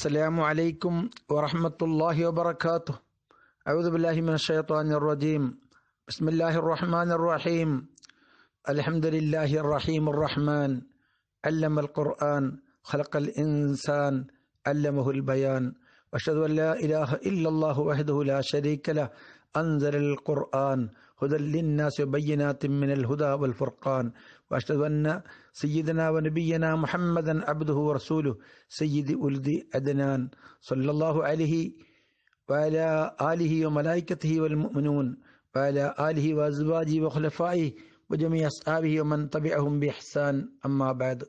السلام عليكم ورحمة الله وبركاته أعوذ بالله من الشيطان الرجيم بسم الله الرحمن الرحيم الحمد لله الرحيم الرحمن علم القرآن خلق الإنسان علمه البيان وأشهد أن لا إله إلا الله وحده لا شريك له أنزل القرآن هدى للناس وبينات من الهدى والفرقان وأشهد أن سيدنا ونبينا محمدا عبده ورسوله سيد ولد عدنان صلى الله عليه وعلى آله وملائكته والمؤمنون وعلى آله وأزواجه وخلفائه وجميع أصحابه ومن تبعهم بإحسان أما بعد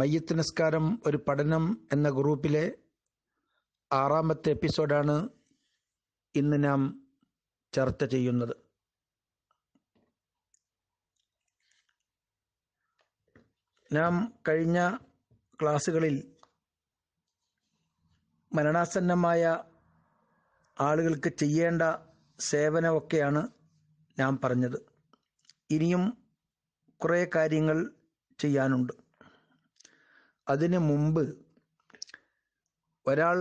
മയ്യത്ത് നിസ്കാരം ഒരു പഠനം എന്ന ഗ്രൂപ്പിലെ ആറാമത്തെ എപ്പിസോഡാണ് ഇന്ന് നാം ചർച്ച ചെയ്യുന്നത് നാം കഴിഞ്ഞ ക്ലാസ്സുകളിൽ മരണാസന്നമായ ആളുകൾക്ക് ചെയ്യേണ്ട സേവനമൊക്കെയാണ് ഞാൻ പറഞ്ഞത് ഇനിയും കുറേ കാര്യങ്ങൾ ചെയ്യാനുണ്ട് അതിനു മുമ്പ് ഒരാൾ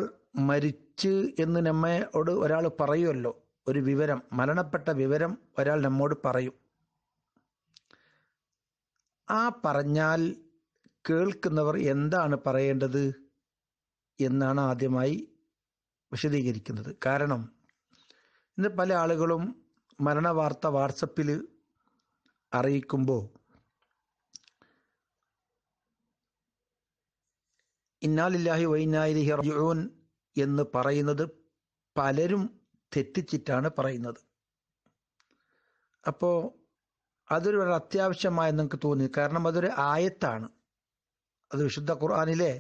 മരിച്ച് എന്ന് നമ്മയോട് ഒരാൾ പറയുമല്ലോ ഒരു വിവരം മരണപ്പെട്ട വിവരം ഒരാൾ നമ്മോട് പറയും ആ പറഞ്ഞാൽ കേൾക്കുന്നവർ എന്താണ് പറയേണ്ടത് എന്നാണ് ആദ്യമായി വിശദീകരിക്കുന്നത് കാരണം ഇന്ന് പല ആളുകളും മരണവാർത്ത വാട്സപ്പിൽ അറിയിക്കുമ്പോൾ ഇന്നാലില്ലാഹി വൈനായിരിഹി റജുൻ എന്ന് പറയുന്നത് പലരും തെറ്റിച്ചിട്ടാണ് പറയുന്നത് അപ്പോൾ അതൊരു വളരെ അത്യാവശ്യമായി നിങ്ങൾക്ക് തോന്നി കാരണം അതൊരു ആയത്താണ് അത് വിശുദ്ധ ഖുർആാനിലെ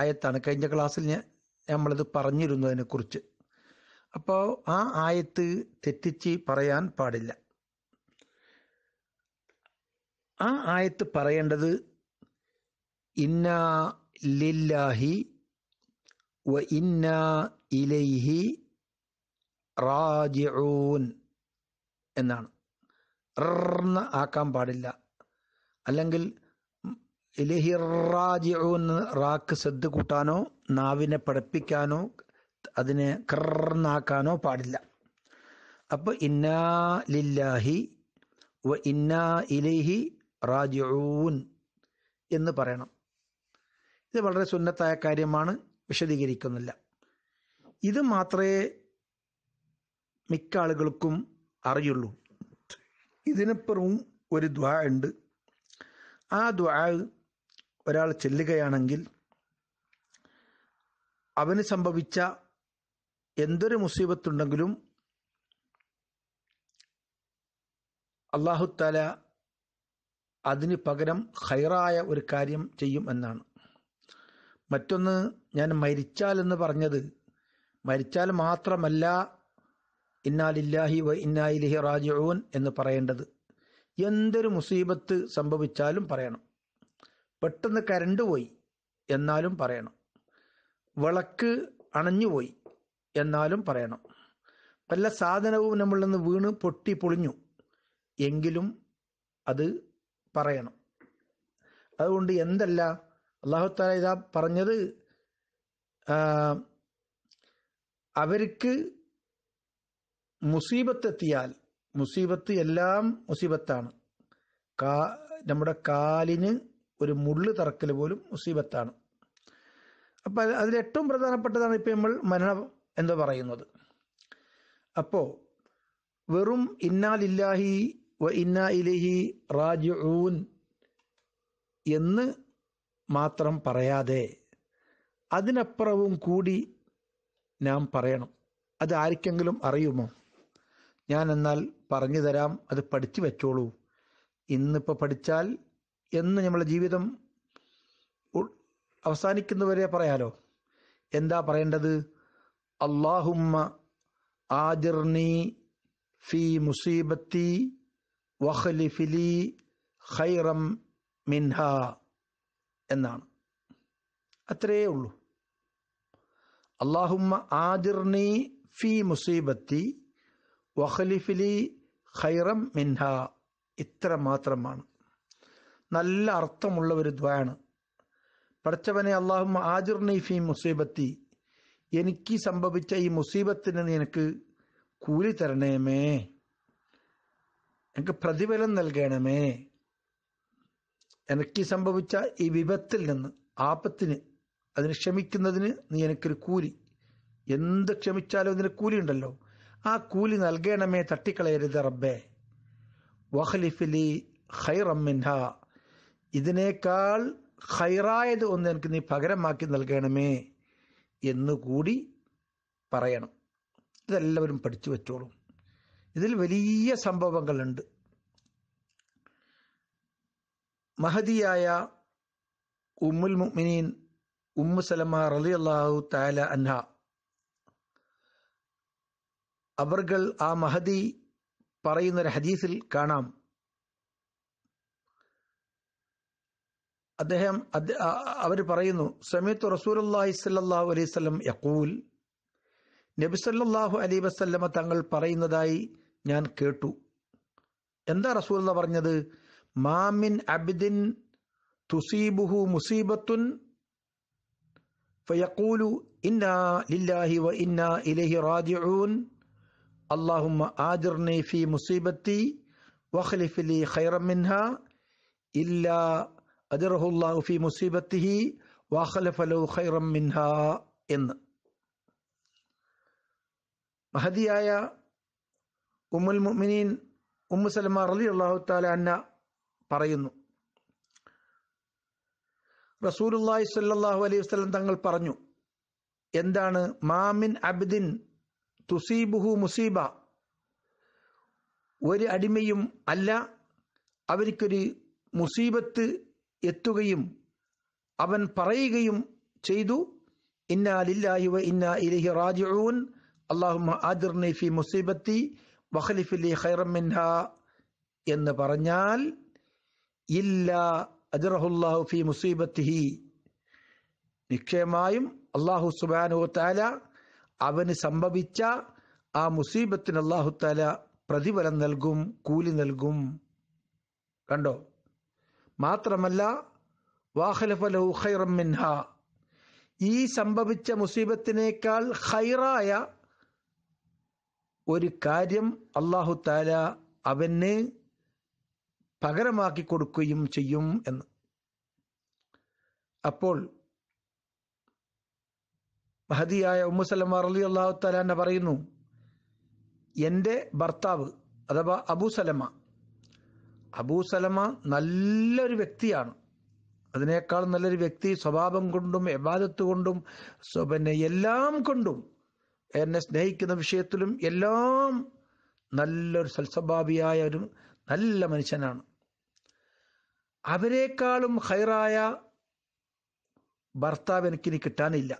ആയത്താണ് കഴിഞ്ഞ ക്ലാസ്സിൽ ഞാൻ നമ്മളത് പറഞ്ഞിരുന്നതിനെ അതിനെക്കുറിച്ച് അപ്പോൾ ആ ആയത്ത് തെറ്റിച്ച് പറയാൻ പാടില്ല ആ ആയത്ത് പറയേണ്ടത് ഇന്ന ലില്ലാഹി വ ഇന്ന ഇലൈഹി റാജിഊൻ എന്നാണ് ർന്ന് ആക്കാൻ പാടില്ല അല്ലെങ്കിൽ ഇലഹി റാജിഊന്ന് റാക്ക് ശ്രദ്ധ കൂട്ടാനോ നാവിനെ പഠിപ്പിക്കാനോ അതിനെ കർന്നാക്കാനോ പാടില്ല അപ്പോൾ ഇന്നാ ലില്ലാഹി വ ഇന്നാ ഇലൈഹി റാജിഊൻ എന്ന് പറയണം ഇത് വളരെ സുന്നത്തായ കാര്യമാണ് വിശദീകരിക്കുന്നില്ല ഇത് മാത്രമേ മിക്ക ആളുകൾക്കും അറിയുള്ളൂ ഇതിനപ്പുറവും ഒരു ദ്വാ ഉണ്ട് ആ ദ്വാ ഒരാൾ ചെല്ലുകയാണെങ്കിൽ അവന് സംഭവിച്ച എന്തൊരു മുസീബത്തുണ്ടെങ്കിലും അള്ളാഹുത്താല അതിന് പകരം ഹൈറായ ഒരു കാര്യം ചെയ്യും എന്നാണ് മറ്റൊന്ന് ഞാൻ മരിച്ചാൽ എന്ന് പറഞ്ഞത് മരിച്ചാൽ മാത്രമല്ല ഇന്നാലില്ലാഹി വ ഇന്നായിലിഹി റാജിഊൻ എന്ന് പറയേണ്ടത് എന്തൊരു മുസീബത്ത് സംഭവിച്ചാലും പറയണം പെട്ടെന്ന് കരണ്ട് പോയി എന്നാലും പറയണം വിളക്ക് അണഞ്ഞുപോയി എന്നാലും പറയണം പല സാധനവും നമ്മളിൽ നിന്ന് വീണ് പൊട്ടി പൊളിഞ്ഞു എങ്കിലും അത് പറയണം അതുകൊണ്ട് എന്തല്ല അള്ളാഹുത്താല ഇതാ പറഞ്ഞത് അവർക്ക് മുസീബത്തെത്തിയാൽ മുസീബത്ത് എല്ലാം മുസീബത്താണ് കാ നമ്മുടെ കാലിന് ഒരു മുള്ളു തറക്കൽ പോലും മുസീബത്താണ് അപ്പൊ അതിൽ ഏറ്റവും പ്രധാനപ്പെട്ടതാണ് ഇപ്പൊ നമ്മൾ മരണം എന്ന് പറയുന്നത് അപ്പോ വെറും ഇന്നാലില്ലാഹി വ ഇന്നാ ഇലഹി റാജിഊൻ എന്ന് മാത്രം പറയാതെ അതിനപ്പുറവും കൂടി നാം പറയണം അത് ആർക്കെങ്കിലും അറിയുമോ ഞാൻ എന്നാൽ പറഞ്ഞു തരാം അത് പഠിച്ചു വെച്ചോളൂ ഇന്നിപ്പോൾ പഠിച്ചാൽ എന്ന് നമ്മളെ ജീവിതം അവസാനിക്കുന്നവരെ പറയാലോ എന്താ പറയേണ്ടത് അള്ളാഹുമ്മ ആജിർണി ഫി മുസീബത്തി ഫിലി ഖൈറം മിൻഹ എന്നാണ് അത്രയേ ഉള്ളൂ അള്ളാഹുമ്മ ആജിർണി ഫി മുസീബത്തി വഹലിഫിലി ഖൈറം മിൻഹ ഇത്ര മാത്രമാണ് നല്ല അർത്ഥമുള്ള ഒരു ദ്വയാണ് പഠിച്ചവനെ അള്ളാഹും ആജുർനീഫി മുസീബത്തി എനിക്ക് സംഭവിച്ച ഈ മുസീബത്തിന് നിനക്ക് കൂലി തരണമേ എനിക്ക് പ്രതിഫലം നൽകണമേ എനിക്ക് സംഭവിച്ച ഈ വിപത്തിൽ നിന്ന് ആപത്തിന് അതിന് ക്ഷമിക്കുന്നതിന് നീ എനിക്കൊരു കൂലി എന്ത് ക്ഷമിച്ചാലും അതിന് കൂലി ഉണ്ടല്ലോ ആ കൂലി നൽകണമേ തട്ടിക്കളയരുത് റബ്ബെ വഹ്ലിഫിലി ഖൈറമ്മിൻഹ ഇതിനേക്കാൾ ഖൈറായത് ഒന്ന് എനിക്ക് നീ പകരമാക്കി നൽകണമേ എന്നുകൂടി പറയണം ഇതെല്ലാവരും പഠിച്ചു വെച്ചോളും ഇതിൽ വലിയ സംഭവങ്ങളുണ്ട് മഹതിയായ ഉമ്മുൽ മുഅ്മിനീൻ ഉമ്മു സലമ റളിയല്ലാഹു തആല അൻഹ അവർകൾ ആ മഹദി പറയുന്നൊരു ഹദീസിൽ കാണാം അദ്ദേഹം അവർ പറയുന്നു സമയത്ത് റസൂൽ അള്ളാഹി സല്ലാഹു അലൈഹി സ്വലം യക്കൂൽ നബിസല്ലാഹു അലൈ വസ്ല്ലമ തങ്ങൾ പറയുന്നതായി ഞാൻ കേട്ടു എന്താ റസൂൽ പറഞ്ഞത് മാമിൻ അബിദിൻ തുസീബുഹു മുസീബത്തുൻ ഫയക്കൂലു ഇന്നാ ലില്ലാഹി വ ഇന്നാ ഇലഹി റാജിഊൻ അള്ളാഹുമ്മ ആജിർനി ഫി മുസീബത്തി വഖ്ലിഫിലി ഖൈറം മിൻഹ ഇല്ലാ അജർഹുല്ലാഹു ഫി മുസീബത്തിഹി വാഹലഫലു ഖൈറം മിൻഹ എന്ന് മഹദിയായ ഉമ്മുൽ മുഅ്മിനീൻ ഉമ്മു സലമ റലി അള്ളാഹു താല അന്ന പറയുന്നു റസൂലുള്ളാഹി സ്വല്ലല്ലാഹു അലൈഹി വസല്ലം തങ്ങൾ പറഞ്ഞു എന്താണ് മാമിൻ അബ്ദിൻ തുസീബുഹു മുസീബ ഒരു അടിമയും അല്ല അവർക്കൊരു മുസീബത്ത് എത്തുകയും അവൻ പറയുകയും ചെയ്തു ഇന്ന ലില്ലാഹി വ ഇന്ന ഇലഹി റാജിഊൻ അള്ളാഹുമ ആദിർനി ഫി മുസീബത്തി വഖലിഫിലി ഖൈറം മിൻഹ എന്ന് പറഞ്ഞാൽ ഇല്ല അജറഹുല്ലാഹു ഫി മുസീബത്തിഹി നിശ്ചയമായും അള്ളാഹു സുബാനു താല അവന് സംഭവിച്ച ആ മുസീബത്തിന് അള്ളാഹുത്താല പ്രതിഫലം നൽകും കൂലി നൽകും കണ്ടോ മാത്രമല്ല മിൻഹ ഈ സംഭവിച്ച മുസീബത്തിനേക്കാൾ ഹൈറായ ഒരു കാര്യം അള്ളാഹു താല അവന് പകരമാക്കി കൊടുക്കുകയും ചെയ്യും എന്ന് അപ്പോൾ മഹദിയായ ഉമ്മുസലം അറലി അള്ളാഹു തലാന പറയുന്നു എൻ്റെ ഭർത്താവ് അഥവാ അബൂ സലമ അബൂ സലമ നല്ലൊരു വ്യക്തിയാണ് അതിനേക്കാൾ നല്ലൊരു വ്യക്തി സ്വഭാവം കൊണ്ടും എബാദത്ത് കൊണ്ടും പിന്നെ എല്ലാം കൊണ്ടും എന്നെ സ്നേഹിക്കുന്ന വിഷയത്തിലും എല്ലാം നല്ലൊരു സൽസ്വഭാവിയായ ഒരു നല്ല മനുഷ്യനാണ് അവരെക്കാളും ഹൈറായ ഭർത്താവ് എനിക്കിനി കിട്ടാനില്ല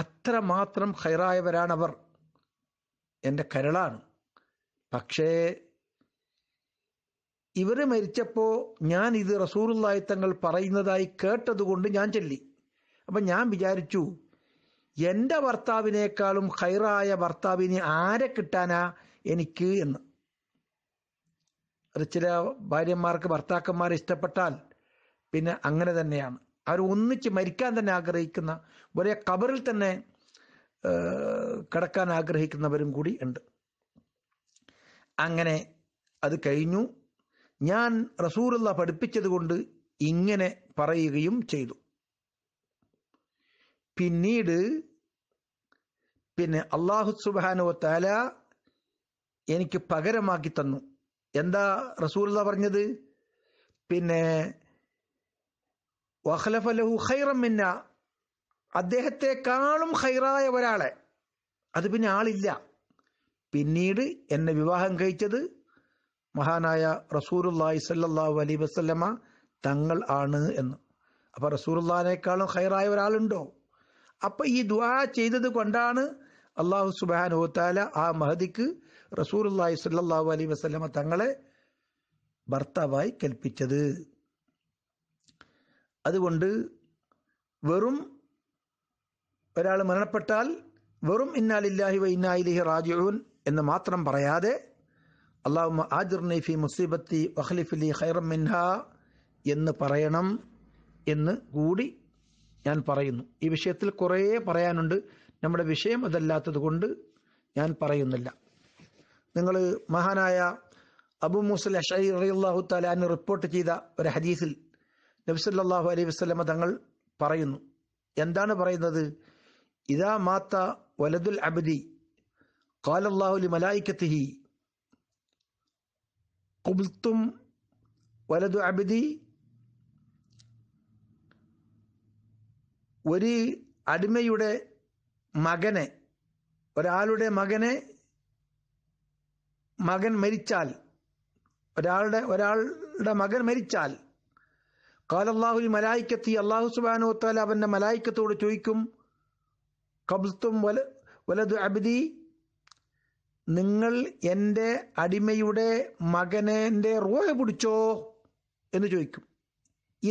അത്രമാത്രം ഹൈറായവരാണവർ എൻ്റെ കരളാണ് പക്ഷേ ഇവർ മരിച്ചപ്പോൾ ഞാൻ ഇത് റസൂറുല്ലായി തങ്ങൾ പറയുന്നതായി കേട്ടതുകൊണ്ട് ഞാൻ ചൊല്ലി അപ്പം ഞാൻ വിചാരിച്ചു എൻ്റെ ഭർത്താവിനേക്കാളും ഹൈറായ ഭർത്താവിനെ ആരെ കിട്ടാനാ എനിക്ക് എന്ന് ചില ഭാര്യമാർക്ക് ഭർത്താക്കന്മാരെ ഇഷ്ടപ്പെട്ടാൽ പിന്നെ അങ്ങനെ തന്നെയാണ് അവർ ഒന്നിച്ച് മരിക്കാൻ തന്നെ ആഗ്രഹിക്കുന്ന ഒരേ കബറിൽ തന്നെ കിടക്കാൻ ആഗ്രഹിക്കുന്നവരും കൂടി ഉണ്ട് അങ്ങനെ അത് കഴിഞ്ഞു ഞാൻ റസൂലുള്ള പഠിപ്പിച്ചതുകൊണ്ട് ഇങ്ങനെ പറയുകയും ചെയ്തു പിന്നീട് പിന്നെ അള്ളാഹു സുബാനോ താല എനിക്ക് പകരമാക്കി തന്നു എന്താ റസൂലുള്ള പറഞ്ഞത് പിന്നെ വഹലഫലഹു മിന്ന അദ്ദേഹത്തെക്കാളും ഖൈറായ ഒരാളെ അത് പിന്നെ ആളില്ല പിന്നീട് എന്നെ വിവാഹം കഴിച്ചത് മഹാനായ റസൂറുല്ലാഹി സല്ലാഹു അലൈ വസ്ലമ തങ്ങൾ ആണ് എന്ന് അപ്പം റസൂറുല്ലാനേക്കാളും ഹൈറായ ഒരാളുണ്ടോ അപ്പൊ ഈ ദുആ ചെയ്തത് കൊണ്ടാണ് അള്ളാഹു സുബാൻ ഓത്താല ആ മഹദിക്ക് റസൂറുല്ലാഹി സല്ലാഹു അലൈ വസ്ലമ തങ്ങളെ ഭർത്താവായി കൽപ്പിച്ചത് അതുകൊണ്ട് വെറും ഒരാൾ മരണപ്പെട്ടാൽ വെറും ഇന്നാലില്ലാഹി വ ഇന്നാലിഹി റാജിഊൻ എന്ന് മാത്രം പറയാതെ അള്ളാഹു ആജിർനി ഫി മുസീബത്തി വഖ്ലിഫ്ലി ഖൈറം മിൻഹ എന്ന് പറയണം എന്ന് കൂടി ഞാൻ പറയുന്നു ഈ വിഷയത്തിൽ കുറേ പറയാനുണ്ട് നമ്മുടെ വിഷയം അതല്ലാത്തത് കൊണ്ട് ഞാൻ പറയുന്നില്ല നിങ്ങൾ മഹാനായ അബു മുസൽ അഷൈ അള്ളാഹു താലാൻ റിപ്പോർട്ട് ചെയ്ത ഒരു ഹദീസിൽ നബിസല്ലാഹു അലൈഹി വസ്ലമ തങ്ങൾ പറയുന്നു എന്താണ് പറയുന്നത് ഇതാ മാത്ത വലദുൽ അബദി കാലല്ലാഹുലി മലായിക്കത്തിഹി കുബുൽത്തും വലതു അബദി ഒരു അടിമയുടെ മകനെ ഒരാളുടെ മകനെ മകൻ മരിച്ചാൽ ഒരാളുടെ ഒരാളുടെ മകൻ മരിച്ചാൽ കാൽ അള്ളാഹുൽ മലായിക്കത്തി അള്ളാഹു സുബാനോത്താൽ അവൻ്റെ മലായിക്കത്തോട് ചോദിക്കും കബ്സ്തും വല വലതു അബിദി നിങ്ങൾ എൻ്റെ അടിമയുടെ മകനെ എൻ്റെ റോഹ പിടിച്ചോ എന്ന് ചോദിക്കും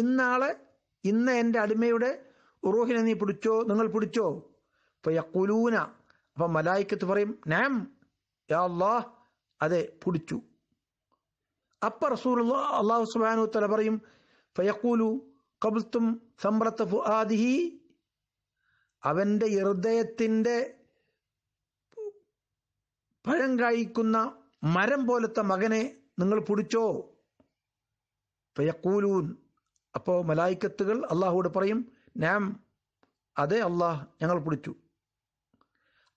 ഇന്നാളെ ഇന്ന് എൻ്റെ അടിമയുടെ റോഹിനെ നീ പിടിച്ചോ നിങ്ങൾ പിടിച്ചോ ഇപ്പം യക്കുലൂന അപ്പം മലായിക്കത്ത് പറയും നാം യാ അതെ പിടിച്ചു അപ്പൊ റസൂർ അള്ളാഹു സുബാനു തല പറയും ഫയക്കൂലു കബുൽത്തും സമ്രത്ത് ഫുആദിഹി അവൻ്റെ ഹൃദയത്തിൻ്റെ പഴം കായ്ക്കുന്ന മരം പോലത്തെ മകനെ നിങ്ങൾ പിടിച്ചോ ഫയക്കൂലൂൻ അപ്പോൾ മലായിക്കത്തുകൾ അള്ളാഹുവോട് പറയും നാം അതെ അള്ളാഹ് ഞങ്ങൾ പിടിച്ചു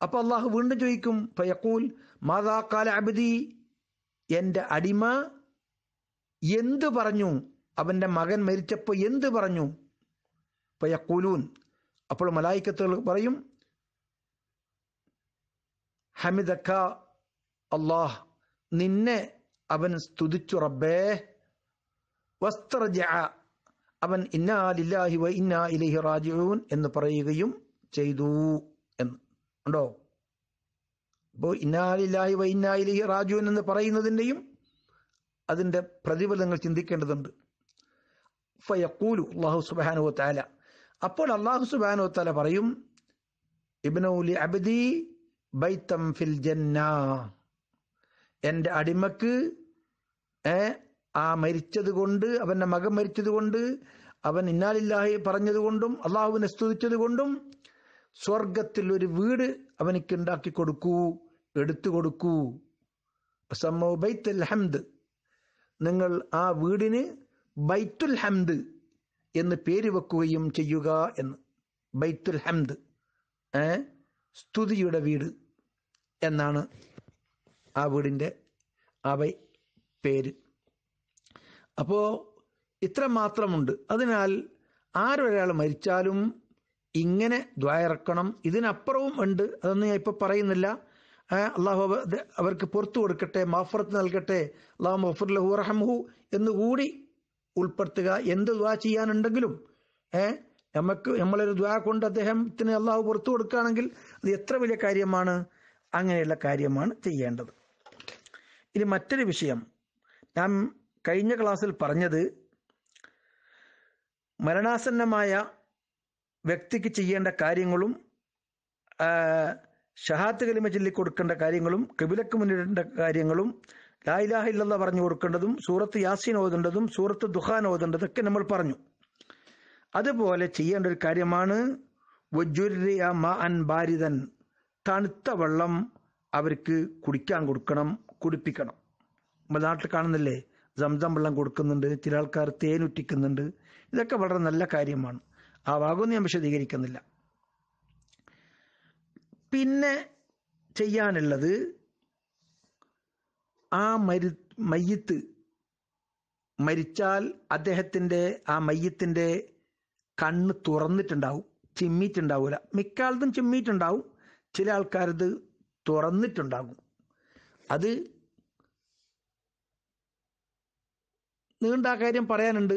അപ്പോൾ അള്ളാഹു വീണ്ടും ചോദിക്കും ഫയക്കൂൽ മാതാക്കാല അബിദി എൻ്റെ അടിമ എന്തു പറഞ്ഞു അവൻ്റെ മകൻ മരിച്ചപ്പോൾ എന്ത് പറഞ്ഞു പയക്കൂലൂൻ അപ്പോൾ മലായിക്കത്തുകൾ പറയും ഹമിദക്ക അള്ളാഹ് നിന്നെ അവൻ സ്തുതിച്ചു റബ്ബേ വസ്ത്രജ അവൻ ഇന്നാ വ ഇന്നാ ഇലഹി റാജിഊൻ എന്ന് പറയുകയും ചെയ്തു എന്ന് ഉണ്ടോ അപ്പോൾ ഇന്നാ വ ഇന്നാ ഇലഹി റാജിഊൻ എന്ന് പറയുന്നതിൻ്റെയും അതിൻ്റെ പ്രതിഫലങ്ങൾ ചിന്തിക്കേണ്ടതുണ്ട് ഫയക്കൂലു അള്ളാഹു സുബാനു താല അപ്പോൾ അള്ളാഹു സുബാനു താല പറയും ഇബ്നൌലി അബദി ബൈത്തം ഫിൽ ജന്ന എൻ്റെ അടിമക്ക് ആ മരിച്ചത് കൊണ്ട് അവൻ്റെ മകൻ മരിച്ചത് കൊണ്ട് അവൻ ഇന്നാലില്ലാഹി പറഞ്ഞതുകൊണ്ടും അള്ളാഹുവിനെ സ്തുതിച്ചത് കൊണ്ടും സ്വർഗത്തിൽ ഒരു വീട് അവനിക്ക് ഉണ്ടാക്കി കൊടുക്കൂ എടുത്തു കൊടുക്കൂ ഹംദ് നിങ്ങൾ ആ വീടിന് ബൈത്തുൽ ഹംദ് എന്ന് പേര് വെക്കുകയും ചെയ്യുക എന്ന് ബൈത്തുൽ ഹംദ് സ്തുതിയുടെ വീട് എന്നാണ് ആ വീടിൻ്റെ അവ പേര് അപ്പോൾ ഇത്ര മാത്രമുണ്ട് അതിനാൽ ആരൊരാൾ മരിച്ചാലും ഇങ്ങനെ ദ്വായറക്കണം ഇതിനപ്പുറവും ഉണ്ട് അതൊന്നും ഞാൻ ഇപ്പോൾ പറയുന്നില്ല അള്ളാഹു അവർക്ക് പുറത്തു കൊടുക്കട്ടെ മാഫറത്ത് നൽകട്ടെ അള്ളാഹു മഫുർ ലഹു റഹംഹു എന്നുകൂടി ഉൾപ്പെടുത്തുക എന്ത് ദ്വാ ചെയ്യാനുണ്ടെങ്കിലും ഏഹ് നമുക്ക് നമ്മളൊരു ദ്വാ കൊണ്ട് അദ്ദേഹത്തിന് അള്ളാഹു പുറത്തു കൊടുക്കുകയാണെങ്കിൽ അത് എത്ര വലിയ കാര്യമാണ് അങ്ങനെയുള്ള കാര്യമാണ് ചെയ്യേണ്ടത് ഇനി മറ്റൊരു വിഷയം ഞാൻ കഴിഞ്ഞ ക്ലാസ്സിൽ പറഞ്ഞത് മരണാസന്നമായ വ്യക്തിക്ക് ചെയ്യേണ്ട കാര്യങ്ങളും ഷഹാത്ത് കലിമ ചൊല്ലി കൊടുക്കേണ്ട കാര്യങ്ങളും കബിലക്ക് മുന്നിടേണ്ട കാര്യങ്ങളും ലായിലാഹ ഇല്ലെന്ന പറഞ്ഞു കൊടുക്കേണ്ടതും സൂറത്ത് യാസീൻ ഓതേണ്ടതും സൂറത്ത് ദുഹാൻ ഒക്കെ നമ്മൾ പറഞ്ഞു അതുപോലെ ചെയ്യേണ്ട ഒരു കാര്യമാണ് ബാരിതൻ തണുത്ത വെള്ളം അവർക്ക് കുടിക്കാൻ കൊടുക്കണം കുടിപ്പിക്കണം നമ്മൾ നാട്ടിൽ കാണുന്നില്ലേ സംസം വെള്ളം കൊടുക്കുന്നുണ്ട് ചില ആൾക്കാർ തേനുറ്റിക്കുന്നുണ്ട് ഇതൊക്കെ വളരെ നല്ല കാര്യമാണ് ആ വാഗൊന്നും ഞാൻ വിശദീകരിക്കുന്നില്ല പിന്നെ ചെയ്യാനുള്ളത് ആ മരു മയ്യത്ത് മരിച്ചാൽ അദ്ദേഹത്തിൻ്റെ ആ മയ്യത്തിൻ്റെ കണ്ണ് തുറന്നിട്ടുണ്ടാവും ചിമ്മിയിട്ടുണ്ടാവില്ല മിക്ക ആളും ചിമ്മിയിട്ടുണ്ടാവും ചില ആൾക്കാരത് തുറന്നിട്ടുണ്ടാകും അത് നീണ്ട കാര്യം പറയാനുണ്ട്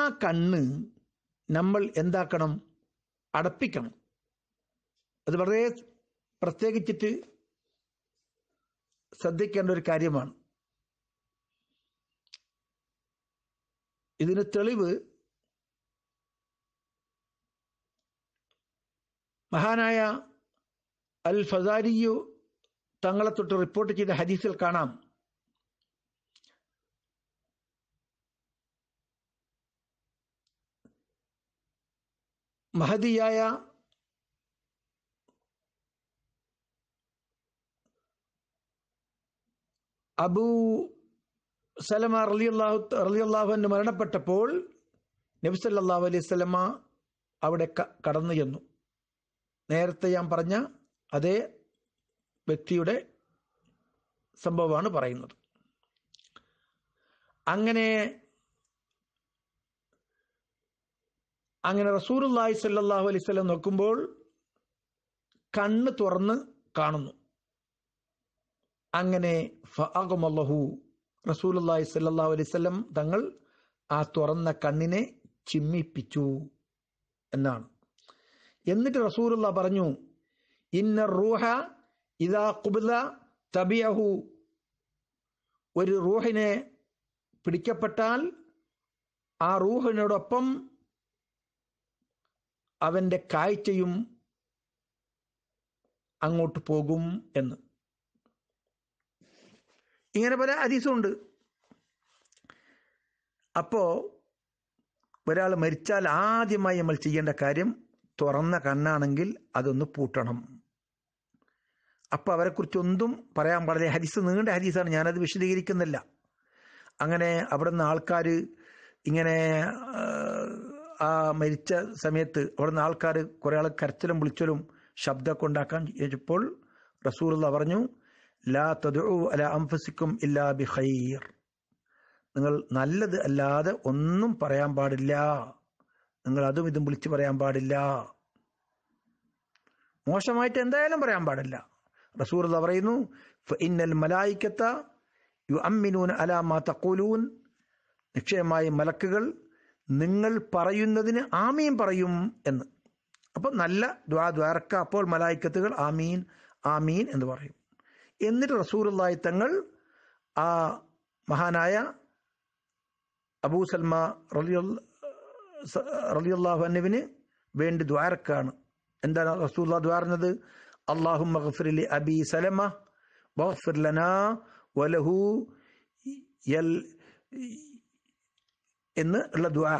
ആ കണ്ണ് നമ്മൾ എന്താക്കണം അടപ്പിക്കണം അത് വളരെ പ്രത്യേകിച്ചിട്ട് ശ്രദ്ധിക്കേണ്ട ഒരു കാര്യമാണ് ഇതിന് തെളിവ് മഹാനായ അൽ ഫസാരിയു തങ്ങളെ തൊട്ട് റിപ്പോർട്ട് ചെയ്ത ഹദീസിൽ കാണാം മഹതിയായ അബൂ സലമ റലിയല്ലാഹു റലിയല്ലാഹു എന്ന് മരണപ്പെട്ടപ്പോൾ നബിസല്ലാഹു അലൈഹി സ്വലമ അവിടെ കടന്നു ചെന്നു നേരത്തെ ഞാൻ പറഞ്ഞ അതേ വ്യക്തിയുടെ സംഭവമാണ് പറയുന്നത് അങ്ങനെ അങ്ങനെ റസൂറുല്ലാഹി സല്ലാഹു അലൈഹി സ്വലം നോക്കുമ്പോൾ കണ്ണ് തുറന്ന് കാണുന്നു അങ്ങനെ ഫഅകുമല്ലഹു റസൂലി സല്ലാ അലൈവല്ലം തങ്ങൾ ആ തുറന്ന കണ്ണിനെ ചിമ്മിപ്പിച്ചു എന്നാണ് എന്നിട്ട് റസൂലുള്ള പറഞ്ഞു ഇന്ന റൂഹ ഇതാ കുബില തബിയഹു ഒരു റൂഹിനെ പിടിക്കപ്പെട്ടാൽ ആ റൂഹിനോടൊപ്പം അവൻ്റെ കാഴ്ചയും അങ്ങോട്ട് പോകും എന്ന് ഇങ്ങനെ പല ഹദീസുണ്ട് അപ്പോൾ ഒരാൾ മരിച്ചാൽ ആദ്യമായി നമ്മൾ ചെയ്യേണ്ട കാര്യം തുറന്ന കണ്ണാണെങ്കിൽ അതൊന്ന് പൂട്ടണം അപ്പോൾ അവരെക്കുറിച്ച് ഒന്നും പറയാൻ പാടില്ല ഹദീസ് നീണ്ട ഹദീസാണ് ഞാനത് വിശദീകരിക്കുന്നില്ല അങ്ങനെ നിന്ന് ആൾക്കാർ ഇങ്ങനെ ആ മരിച്ച സമയത്ത് നിന്ന് ആൾക്കാർ കുറേ ആൾ കരച്ചിലും വിളിച്ചലും ശബ്ദമൊക്കെ ഉണ്ടാക്കാൻ ചോദിച്ചപ്പോൾ റസൂർ പറഞ്ഞു ലാ അല ഇല്ലാ ബി ഖൈർ നിങ്ങൾ നല്ലത് അല്ലാതെ ഒന്നും പറയാൻ പാടില്ല നിങ്ങൾ അതും ഇതും വിളിച്ചു പറയാൻ പാടില്ല മോശമായിട്ട് എന്തായാലും പറയാൻ പാടില്ല റസൂർ പറയുന്നു ഇന്നൽ മലായിക്കത്ത യു അമ്മിനൂൻ മാ തക്കൂലൂൻ നിക്ഷയമായ മലക്കുകൾ നിങ്ങൾ പറയുന്നതിന് ആമീൻ പറയും എന്ന് അപ്പം നല്ല ദ്വാ ദ്വാരക്ക അപ്പോൾ മലായിക്കത്തുകൾ ആമീൻ ആമീൻ എന്ന് പറയും എന്നിട്ട് റസൂലുള്ളായി തങ്ങൾ ആ മഹാനായ അബൂ സൽമ റലിയുള്ളാഹു അന്നുവിന് വേണ്ടി ദ്വാരക്കാണ് എന്താണ് റസൂല്ലാ ദ്വാരുന്നത് അള്ളാഹു മഹഫിലി അബി സലമ ബഹഫിർലന വലഹു യൽ എന്ന് ഉള്ള ദ്വാ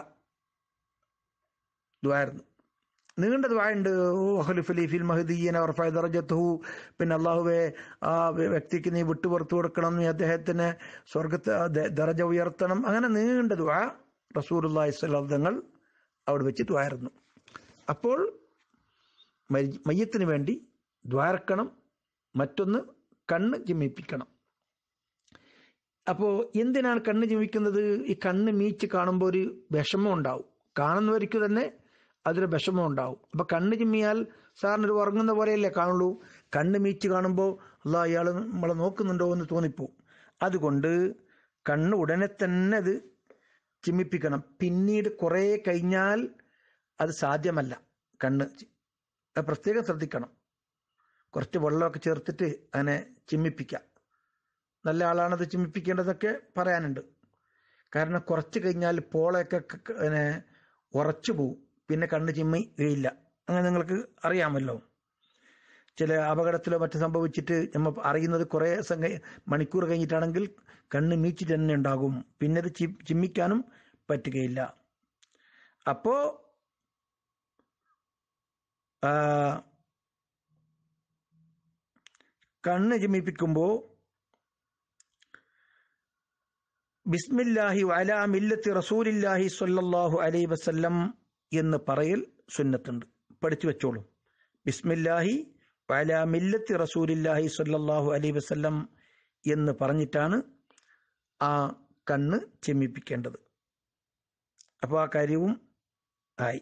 ദ്വായിരുന്നു നീണ്ട ദ്വായുണ്ട് ഫിൽ മഹദീന ഉറഫായ പിന്നെ അള്ളാഹുവെ ആ വ്യക്തിക്ക് നീ വിട്ടുപുറത്തു കൊടുക്കണം നീ അദ്ദേഹത്തിന് സ്വർഗത്തെ ദറജ ഉയർത്തണം അങ്ങനെ നീണ്ട ദ്വാ റസൂർല്ലാ ഇസ്ലാബ്ദങ്ങൾ അവിടെ വെച്ച് ദ്വായിരുന്നു അപ്പോൾ മയ്യത്തിന് വേണ്ടി ദ്വാരക്കണം മറ്റൊന്ന് കണ്ണ് ചിമ്മിപ്പിക്കണം അപ്പോൾ എന്തിനാണ് കണ്ണ് ചിമ്മിക്കുന്നത് ഈ കണ്ണ് മീച്ച് കാണുമ്പോൾ ഒരു വിഷമം ഉണ്ടാവും കാണുന്നവർക്ക് തന്നെ അതിൽ വിഷമം ഉണ്ടാവും അപ്പോൾ കണ്ണ് ചിമ്മിയാൽ സാറിന് ഒരു ഉറങ്ങുന്ന പോലെയല്ലേ കാണുള്ളൂ കണ്ണ് മീച്ച് കാണുമ്പോൾ അല്ല അയാൾ നമ്മളെ നോക്കുന്നുണ്ടോ എന്ന് തോന്നിപ്പോ അതുകൊണ്ട് കണ്ണ് ഉടനെ തന്നെ അത് ചിമ്മിപ്പിക്കണം പിന്നീട് കുറെ കഴിഞ്ഞാൽ അത് സാധ്യമല്ല കണ്ണ് പ്രത്യേകം ശ്രദ്ധിക്കണം കുറച്ച് വെള്ളമൊക്കെ ചേർത്തിട്ട് അതിനെ ചിമ്മിപ്പിക്കാം നല്ല ആളാണത് ചിമ്മിപ്പിക്കേണ്ടതൊക്കെ പറയാനുണ്ട് കാരണം കുറച്ച് കഴിഞ്ഞാൽ പോളയൊക്കെ അതിനെ ഉറച്ചു പോവും പിന്നെ കണ്ണ് ചിമ്മി വീഴില്ല അങ്ങനെ നിങ്ങൾക്ക് അറിയാമല്ലോ ചില അപകടത്തിലോ മറ്റു സംഭവിച്ചിട്ട് നമ്മൾ അറിയുന്നത് കുറേ മണിക്കൂർ കഴിഞ്ഞിട്ടാണെങ്കിൽ കണ്ണ് മീച്ചിട്ട് തന്നെ ഉണ്ടാകും പിന്നെ അത് ചിമ്മിക്കാനും പറ്റുകയില്ല അപ്പോ കണ്ണ് ചിമ്മിപ്പിക്കുമ്പോൾ ബിസ്മില്ലാഹി വലാ മില്ലത്തി റസൂലില്ലാഹി സല്ലാഹു അലൈ വസല്ലം എന്ന് പറയൽ സുന്നത്തുണ്ട് പഠിച്ചു വെച്ചോളൂ ബിസ്മില്ലാഹി വല മില്ലത്തി റസൂലില്ലാഹി സല്ലാഹു അലൈ വസ്ല്ലം എന്ന് പറഞ്ഞിട്ടാണ് ആ കണ്ണ് ചെമ്മിപ്പിക്കേണ്ടത് അപ്പോൾ ആ കാര്യവും ആയി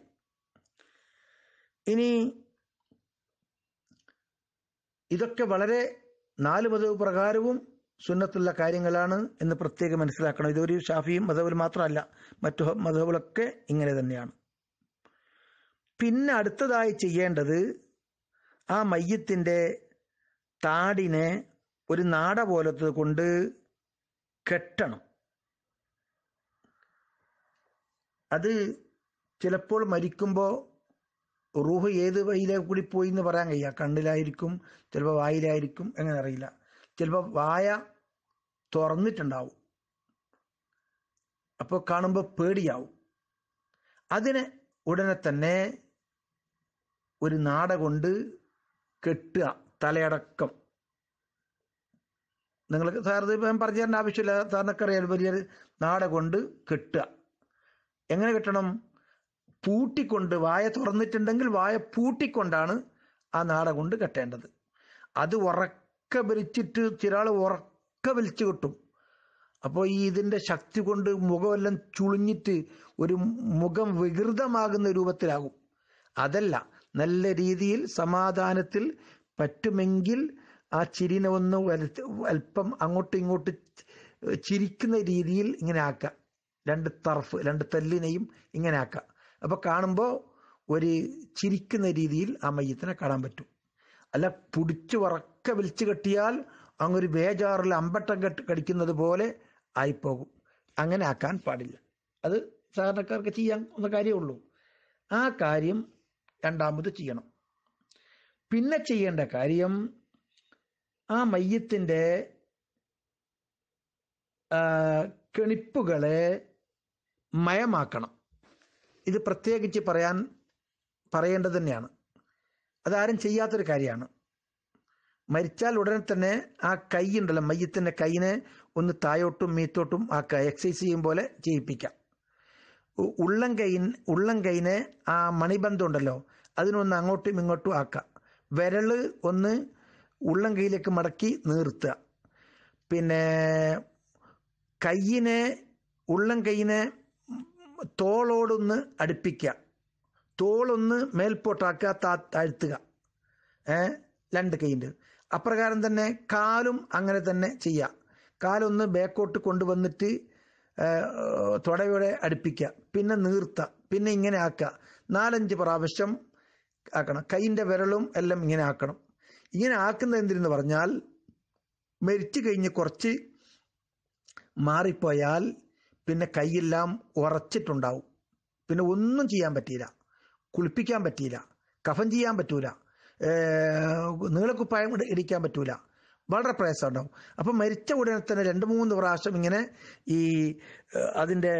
ഇനി ഇതൊക്കെ വളരെ നാല് മതവ് പ്രകാരവും സുന്നത്തുള്ള കാര്യങ്ങളാണ് എന്ന് പ്രത്യേകം മനസ്സിലാക്കണം ഇതൊരു ഷാഫിയും മതബിൽ മാത്രമല്ല മറ്റു മതവുകളൊക്കെ ഇങ്ങനെ തന്നെയാണ് പിന്നെ അടുത്തതായി ചെയ്യേണ്ടത് ആ മയ്യത്തിൻ്റെ താടിനെ ഒരു നാട പോലത്തത് കൊണ്ട് കെട്ടണം അത് ചിലപ്പോൾ മരിക്കുമ്പോൾ റൂഹ് ഏത് വഴിയിലെ കൂടി പോയി എന്ന് പറയാൻ കഴിയുക കണ്ണിലായിരിക്കും ചിലപ്പോൾ വായിലായിരിക്കും എങ്ങനെ അറിയില്ല ചിലപ്പോൾ വായ തുറന്നിട്ടുണ്ടാവും അപ്പോൾ കാണുമ്പോൾ പേടിയാവും അതിനെ ഉടനെ തന്നെ ഒരു നാട കൊണ്ട് കെട്ടുക തലയടക്കം നിങ്ങൾക്ക് സാറത് ഇപ്പം പറഞ്ഞു തരേണ്ട ആവശ്യമില്ല സാറിനൊക്കെ അറിയാൻ വലിയ നാട കൊണ്ട് കെട്ടുക എങ്ങനെ കെട്ടണം പൂട്ടിക്കൊണ്ട് വായ തുറന്നിട്ടുണ്ടെങ്കിൽ വായ പൂട്ടിക്കൊണ്ടാണ് ആ നാട കൊണ്ട് കെട്ടേണ്ടത് അത് ഉറക്ക വലിച്ചിട്ട് ചിലാൾ ഉറക്ക വലിച്ചു കെട്ടും അപ്പോൾ ഈ ഇതിൻ്റെ ശക്തി കൊണ്ട് മുഖമെല്ലാം ചുളിഞ്ഞിട്ട് ഒരു മുഖം വികൃതമാകുന്ന രൂപത്തിലാകും അതല്ല നല്ല രീതിയിൽ സമാധാനത്തിൽ പറ്റുമെങ്കിൽ ആ ചിരിനെ ഒന്ന് അല്പം അങ്ങോട്ടും ഇങ്ങോട്ട് ചിരിക്കുന്ന രീതിയിൽ ഇങ്ങനെ ആക്കാം രണ്ട് തർഫ് രണ്ട് തല്ലിനെയും ഇങ്ങനെ ആക്കാം അപ്പോൾ കാണുമ്പോൾ ഒരു ചിരിക്കുന്ന രീതിയിൽ ആ മയ്യത്തിനെ കാണാൻ പറ്റും അല്ല പുടിച്ചു വറക്ക വിളിച്ചു കെട്ടിയാൽ അങ്ങൊരു ബേജാറിൽ അമ്പട്ടം കെട്ട് കടിക്കുന്നത് പോലെ ആയിപ്പോകും അങ്ങനെ ആക്കാൻ പാടില്ല അത് സാധാരണക്കാർക്ക് ചെയ്യാൻ ഒന്ന കാര്യമുള്ളൂ ആ കാര്യം രണ്ടാമത് ചെയ്യണം പിന്നെ ചെയ്യേണ്ട കാര്യം ആ മയ്യത്തിൻ്റെ കെണിപ്പുകളെ മയമാക്കണം ഇത് പ്രത്യേകിച്ച് പറയാൻ പറയേണ്ടത് തന്നെയാണ് അതാരും ചെയ്യാത്തൊരു കാര്യമാണ് മരിച്ചാൽ ഉടനെ തന്നെ ആ കൈ ഉണ്ടല്ലോ മയ്യത്തിൻ്റെ കൈനെ ഒന്ന് തായോട്ടും മീത്തോട്ടും ആ എക്സസൈസ് ചെയ്യും പോലെ ചെയ്യിപ്പിക്കാം ഉള്ളം കൈ ഉള്ളം കൈനെ ആ മണിബന്ധം ഉണ്ടല്ലോ അതിനൊന്ന് അങ്ങോട്ടും ഇങ്ങോട്ടും ആക്കുക വിരൽ ഒന്ന് ഉള്ളം കൈയിലേക്ക് മടക്കി നിർത്തുക പിന്നെ കയ്യിനെ ഉള്ളം കൈയിനെ തോളോടൊന്ന് അടുപ്പിക്കുക തോളൊന്ന് മേൽപോട്ടാക്കുക താ താഴ്ത്തുക രണ്ട് കൈൻ്റെ അപ്രകാരം തന്നെ കാലും അങ്ങനെ തന്നെ ചെയ്യുക കാലൊന്ന് ബാക്കോട്ട് കൊണ്ടുവന്നിട്ട് തുടയോടെ അടുപ്പിക്കുക പിന്നെ നീർത്ത പിന്നെ ഇങ്ങനെ ആക്കുക നാലഞ്ച് പ്രാവശ്യം ആക്കണം കൈയിൻ്റെ വിരലും എല്ലാം ഇങ്ങനെ ആക്കണം ഇങ്ങനെ ആക്കുന്നത് എന്തിനെന്ന് പറഞ്ഞാൽ മരിച്ചു കഴിഞ്ഞ് കുറച്ച് മാറിപ്പോയാൽ പിന്നെ കൈയെല്ലാം ഉറച്ചിട്ടുണ്ടാവും പിന്നെ ഒന്നും ചെയ്യാൻ പറ്റിയില്ല കുളിപ്പിക്കാൻ പറ്റിയില്ല കഫം ചെയ്യാൻ പറ്റൂല നീളക്കുപ്പായം ഇടിക്കാൻ പറ്റൂല വളരെ പ്രയാസം ഉണ്ടാവും അപ്പം മരിച്ച ഉടനെ തന്നെ രണ്ട് മൂന്ന് പ്രാവശ്യം ഇങ്ങനെ ഈ അതിൻ്റെ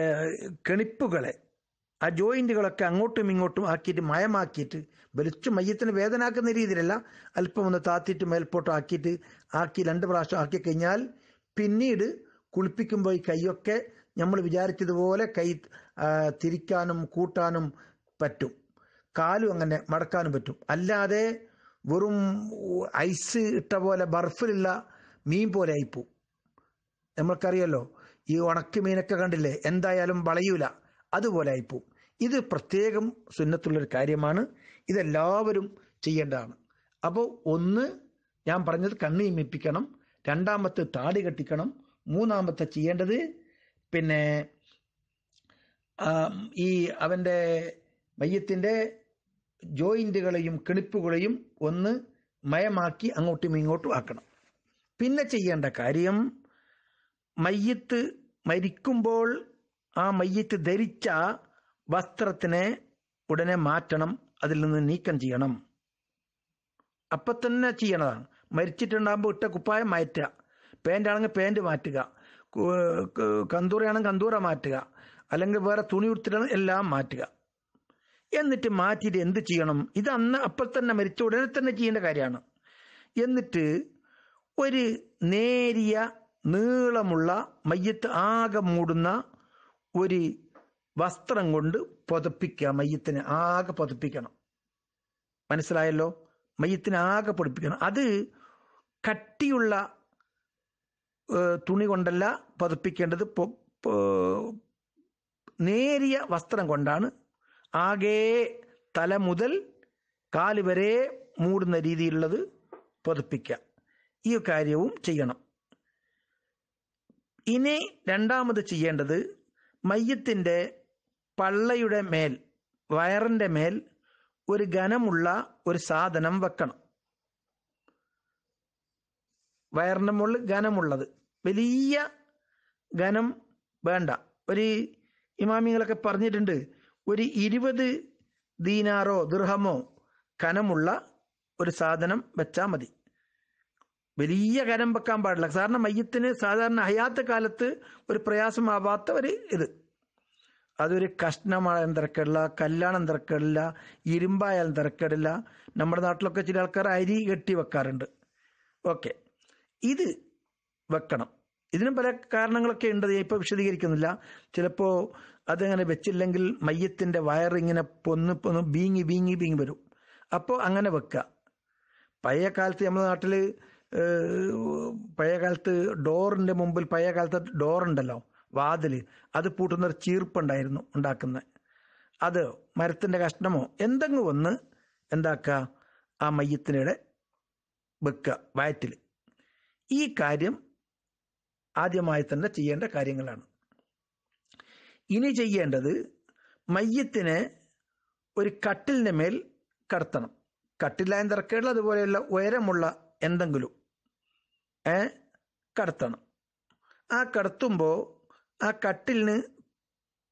കെണിപ്പുകളെ ആ ജോയിൻറ്റുകളൊക്കെ അങ്ങോട്ടും ഇങ്ങോട്ടും ആക്കിയിട്ട് മയമാക്കിയിട്ട് വലിച്ചു മയ്യത്തിന് വേദനാക്കുന്ന രീതിയിലല്ല അല്പം ഒന്ന് താത്തിയിട്ട് മേൽപോട്ടോ ആക്കിയിട്ട് ആക്കി രണ്ട് പ്രാവശ്യം ആക്കി കഴിഞ്ഞാൽ പിന്നീട് കുളിപ്പിക്കുമ്പോൾ ഈ കൈയൊക്കെ നമ്മൾ വിചാരിച്ചതുപോലെ കൈ തിരിക്കാനും കൂട്ടാനും പറ്റും കാലും അങ്ങനെ മടക്കാനും പറ്റും അല്ലാതെ വെറും ഐസ് ഇട്ട പോലെ ബർഫിലുള്ള മീൻ പോലെ ആയിപ്പോവും നമ്മൾക്കറിയല്ലോ ഈ ഉണക്ക് മീനൊക്കെ കണ്ടില്ലേ എന്തായാലും വളയൂല അതുപോലെ ആയിപ്പോവും ഇത് പ്രത്യേകം സുന്നത്തുള്ളൊരു കാര്യമാണ് ഇതെല്ലാവരും ചെയ്യേണ്ടതാണ് അപ്പോൾ ഒന്ന് ഞാൻ പറഞ്ഞത് കണ്ണ് ഇമിപ്പിക്കണം രണ്ടാമത്തെ താടി കെട്ടിക്കണം മൂന്നാമത്തെ ചെയ്യേണ്ടത് പിന്നെ ഈ അവൻ്റെ മയ്യത്തിൻ്റെ ജോയിൻറ്റുകളെയും കിണിപ്പുകളെയും ഒന്ന് മയമാക്കി അങ്ങോട്ടും ഇങ്ങോട്ടും ആക്കണം പിന്നെ ചെയ്യേണ്ട കാര്യം മയ്യത്ത് മരിക്കുമ്പോൾ ആ മയ്യത്ത് ധരിച്ച വസ്ത്രത്തിനെ ഉടനെ മാറ്റണം അതിൽ നിന്ന് നീക്കം ചെയ്യണം അപ്പൊ തന്നെ ചെയ്യണതാണ് മരിച്ചിട്ടുണ്ടാകുമ്പോൾ ഇട്ട കുപ്പായം മാറ്റുക പാൻ്റ് ആണെങ്കിൽ പാൻറ് മാറ്റുക കന്തൂറയാണെങ്കിൽ കന്തൂറ മാറ്റുക അല്ലെങ്കിൽ വേറെ തുണി ഉടുത്തിട്ടാണ് എല്ലാം മാറ്റുക എന്നിട്ട് മാറ്റിയിട്ട് എന്ത് ചെയ്യണം ഇത് അന്ന് അപ്പോൾ തന്നെ മരിച്ച ഉടനെ തന്നെ ചെയ്യേണ്ട കാര്യമാണ് എന്നിട്ട് ഒരു നേരിയ നീളമുള്ള മയ്യത്ത് ആകെ മൂടുന്ന ഒരു വസ്ത്രം കൊണ്ട് പുതപ്പിക്കുക മയ്യത്തിനെ ആകെ പുതപ്പിക്കണം മനസ്സിലായല്ലോ മയ്യത്തിനെ ആകെ പൊടിപ്പിക്കണം അത് കട്ടിയുള്ള തുണി കൊണ്ടല്ല പതിപ്പിക്കേണ്ടത് നേരിയ വസ്ത്രം കൊണ്ടാണ് ആകെ തല മുതൽ കാല് വരെ മൂടുന്ന രീതിയിലുള്ളത് പതിപ്പിക്കുക ഈ കാര്യവും ചെയ്യണം ഇനി രണ്ടാമത് ചെയ്യേണ്ടത് മയ്യത്തിൻ്റെ പള്ളയുടെ മേൽ വയറിൻ്റെ മേൽ ഒരു ഘനമുള്ള ഒരു സാധനം വെക്കണം വയറിൻ്റെ മുകളിൽ ഘനമുള്ളത് വലിയ ഘനം വേണ്ട ഒരു ഇമാമിങ്ങളൊക്കെ പറഞ്ഞിട്ടുണ്ട് ഒരു ഇരുപത് ദീനാറോ ദൃഹമോ ഘനമുള്ള ഒരു സാധനം വെച്ചാൽ മതി വലിയ ഘനം വെക്കാൻ പാടില്ല കാരണം മയ്യത്തിന് സാധാരണ ഹയാത്ത കാലത്ത് ഒരു പ്രയാസമാവാത്ത ഒരു ഇത് അതൊരു കഷ്ണമായാലും തിരക്കിടില്ല കല്യാണം തിരക്കിടില്ല ഇരുമ്പായാലും തിരക്കിടില്ല നമ്മുടെ നാട്ടിലൊക്കെ ചില ആൾക്കാർ അരി കെട്ടി വെക്കാറുണ്ട് ഓക്കെ ഇത് വെക്കണം ഇതിനും പല കാരണങ്ങളൊക്കെ ഉണ്ട് ഇപ്പോൾ വിശദീകരിക്കുന്നില്ല ചിലപ്പോൾ അതങ്ങനെ വെച്ചില്ലെങ്കിൽ മയ്യത്തിൻ്റെ വയറിങ്ങനെ പൊന്ന് പൊന്ന് ബീങ്ങി ബീങ്ങി ബീങ്ങി വരും അപ്പോൾ അങ്ങനെ വെക്കുക പഴയ കാലത്ത് നമ്മുടെ നാട്ടിൽ പഴയ കാലത്ത് ഡോറിൻ്റെ മുമ്പിൽ പഴയ കാലത്ത് ഡോറുണ്ടല്ലോ വാതില് അത് പൂട്ടുന്നൊരു ചീർപ്പുണ്ടായിരുന്നു ഉണ്ടാക്കുന്നത് അത് മരത്തിൻ്റെ കഷ്ണമോ എന്തെങ്കിലും വന്ന് എന്താക്കുക ആ മയ്യത്തിനിടെ വെക്കുക വയറ്റിൽ ഈ കാര്യം ആദ്യമായി തന്നെ ചെയ്യേണ്ട കാര്യങ്ങളാണ് ഇനി ചെയ്യേണ്ടത് മയ്യത്തിനെ ഒരു കട്ടിലിന് മേൽ കടത്തണം കട്ടിലായും തിരക്കേടിൽ അതുപോലെയുള്ള ഉയരമുള്ള എന്തെങ്കിലും ഏ കടത്തണം ആ കടത്തുമ്പോൾ ആ കട്ടിലിന്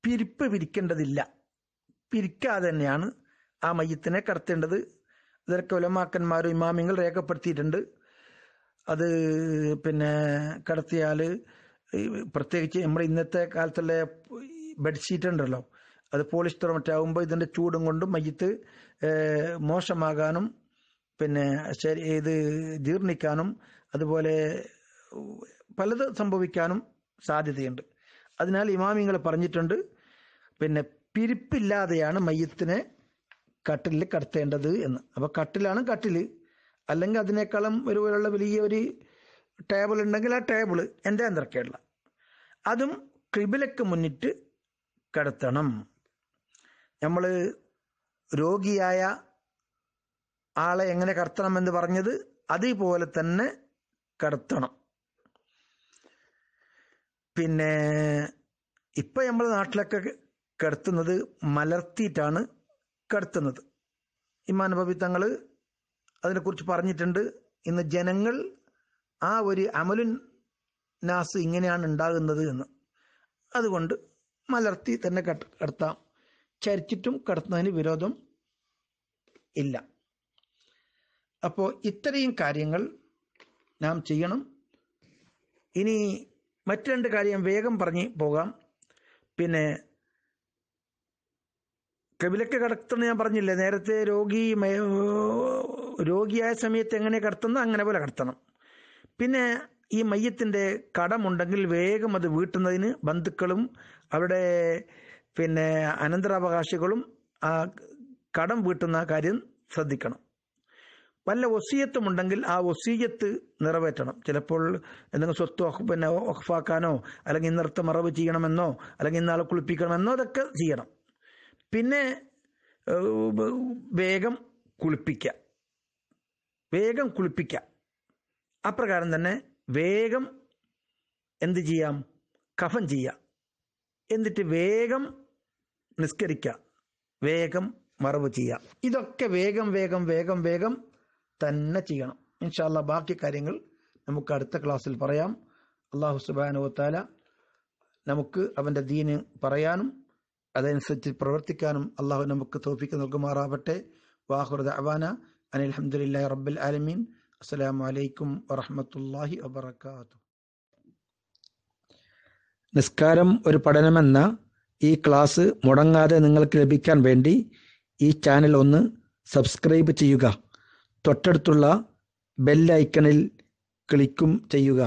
പിരിപ്പ് പിരിക്കേണ്ടതില്ല പിരിക്കാതെ തന്നെയാണ് ആ മയ്യത്തിനെ കടത്തേണ്ടത് ഇതൊക്കെ ഉലമാക്കന്മാരും ഇമാമിങ്ങൾ രേഖപ്പെടുത്തിയിട്ടുണ്ട് അത് പിന്നെ കടത്തിയാൽ പ്രത്യേകിച്ച് നമ്മുടെ ഇന്നത്തെ കാലത്തുള്ള ബെഡ്ഷീറ്റ് ഉണ്ടല്ലോ അത് പോളിസ്റ്റർ മറ്റാകുമ്പോൾ ഇതിൻ്റെ ചൂടും കൊണ്ടും മയ്യത്ത് മോശമാകാനും പിന്നെ ശരി ഇത് ജീർണിക്കാനും അതുപോലെ പലത് സംഭവിക്കാനും സാധ്യതയുണ്ട് അതിനാൽ ഇമാമിങ്ങൾ പറഞ്ഞിട്ടുണ്ട് പിന്നെ പിരിപ്പില്ലാതെയാണ് മയ്യത്തിനെ കട്ടിലിൽ കടത്തേണ്ടത് എന്ന് അപ്പൊ കട്ടിലാണ് കട്ടിൽ അല്ലെങ്കിൽ അതിനേക്കാളും ഒരു പോലുള്ള വലിയ ഒരു ടേബിൾ ഉണ്ടെങ്കിൽ ആ ടേബിൾ എൻ്റെ അന്തർക്കേടില്ല അതും ക്രിബിലക്ക് മുന്നിട്ട് കിടത്തണം നമ്മൾ രോഗിയായ ആളെ എങ്ങനെ കടത്തണം എന്ന് പറഞ്ഞത് അതേപോലെ തന്നെ കടത്തണം പിന്നെ ഇപ്പം നമ്മൾ നാട്ടിലൊക്കെ കിടത്തുന്നത് മലർത്തിയിട്ടാണ് കിടത്തുന്നത് ഇമാനബബി തങ്ങൾ അതിനെക്കുറിച്ച് പറഞ്ഞിട്ടുണ്ട് ഇന്ന് ജനങ്ങൾ ആ ഒരു അമലുൻ നാസ് ഇങ്ങനെയാണ് ഉണ്ടാകുന്നത് എന്ന് അതുകൊണ്ട് മലർത്തി തന്നെ കിടത്താം ചരിച്ചിട്ടും കിടത്തുന്നതിന് വിരോധം ഇല്ല അപ്പോൾ ഇത്രയും കാര്യങ്ങൾ നാം ചെയ്യണം ഇനി മറ്റു രണ്ട് കാര്യം വേഗം പറഞ്ഞ് പോകാം പിന്നെ കബിലക്ക് കടത്തുന്ന ഞാൻ പറഞ്ഞില്ലേ നേരത്തെ രോഗി രോഗിയായ സമയത്ത് എങ്ങനെ കടത്തുന്നു അങ്ങനെ പോലെ കടത്തണം പിന്നെ ഈ മയ്യത്തിൻ്റെ കടമുണ്ടെങ്കിൽ വേഗം അത് വീട്ടുന്നതിന് ബന്ധുക്കളും അവരുടെ പിന്നെ അനന്തരാവകാശികളും ആ കടം വീട്ടുന്ന കാര്യം ശ്രദ്ധിക്കണം വല്ല ഉണ്ടെങ്കിൽ ആ ഒസീയത്ത് നിറവേറ്റണം ചിലപ്പോൾ എന്തെങ്കിലും സ്വത്ത് പിന്നെ ഒഫാക്കാനോ അല്ലെങ്കിൽ ഇന്നർത്ത് മറവ് ചെയ്യണമെന്നോ അല്ലെങ്കിൽ ഇന്നാളെ കുളിപ്പിക്കണമെന്നോ അതൊക്കെ ചെയ്യണം പിന്നെ വേഗം കുളിപ്പിക്കുക വേഗം കുളിപ്പിക്കുക അപ്രകാരം തന്നെ വേഗം എന്ത് ചെയ്യാം കഫൻ ചെയ്യാം എന്നിട്ട് വേഗം നിസ്കരിക്കുക വേഗം മറവ് ചെയ്യാം ഇതൊക്കെ വേഗം വേഗം വേഗം വേഗം തന്നെ ചെയ്യണം ഇൻഷാല്ല ബാക്കി കാര്യങ്ങൾ നമുക്ക് അടുത്ത ക്ലാസ്സിൽ പറയാം അള്ളാഹു സുബാനുവത്താല നമുക്ക് അവൻ്റെ ദീന് പറയാനും അതനുസരിച്ച് പ്രവർത്തിക്കാനും അള്ളാഹു നമുക്ക് തോഫിക്ക് നൽകുമാറാവട്ടെ വാഹുറദ അവാന അനിൽ അഹമ്മദില്ല റബ്ബുൽ ആലമീൻ അസ്സലാമു അലൈക്കും വറഹമത്തല്ലാഹി വബർക്കാത്തു നിസ്കാരം ഒരു പഠനമെന്ന ഈ ക്ലാസ് മുടങ്ങാതെ നിങ്ങൾക്ക് ലഭിക്കാൻ വേണ്ടി ഈ ചാനൽ ഒന്ന് സബ്സ്ക്രൈബ് ചെയ്യുക തൊട്ടടുത്തുള്ള ബെൽ ഐക്കണിൽ ക്ലിക്കും ചെയ്യുക